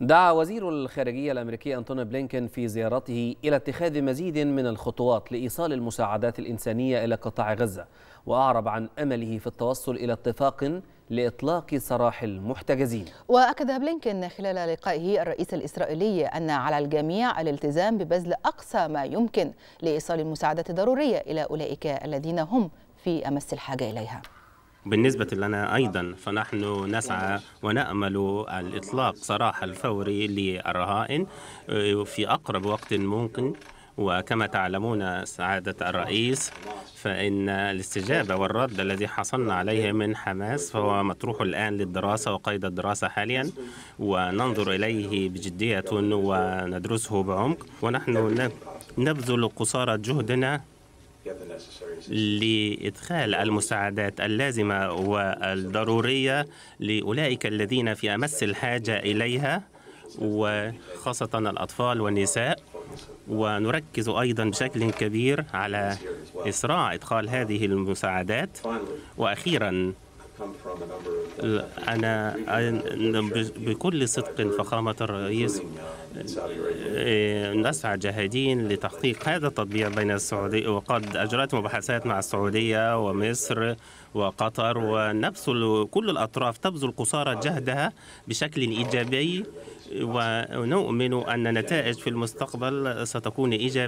دعا وزير الخارجية الأمريكي أنتوني بلينكن في زيارته إلى اتخاذ مزيد من الخطوات لإيصال المساعدات الإنسانية إلى قطاع غزة وأعرب عن أمله في التوصل إلى اتفاق لإطلاق سراح المحتجزين وأكد بلينكن خلال لقائه الرئيس الإسرائيلي أن على الجميع الالتزام ببذل أقصى ما يمكن لإيصال المساعدات الضرورية إلى أولئك الذين هم في أمس الحاجة إليها بالنسبة لنا أيضا فنحن نسعى ونأمل الإطلاق سراح الفوري للرهائن آه، في أقرب وقت ممكن وكما تعلمون سعادة الرئيس فإن الاستجابة والرد الذي حصلنا عليه من حماس فهو مطروح الآن للدراسة وقيد الدراسة حاليا وننظر إليه بجدية وندرسه بعمق ونحن نبذل قصارى جهدنا لإدخال المساعدات اللازمة والضرورية لأولئك الذين في أمس الحاجة إليها وخاصة الأطفال والنساء ونركز أيضا بشكل كبير على إسراع إدخال هذه المساعدات وأخيرا أنا بكل صدق فخامة الرئيس إيه، نسعى جاهدين لتحقيق هذا التطبيع بين السعودية وقد أجرت مباحثات مع السعودية ومصر وقطر ونبذل كل الأطراف تبذل قصارى جهدها بشكل إيجابي ونؤمن أن النتائج في المستقبل ستكون إيجابية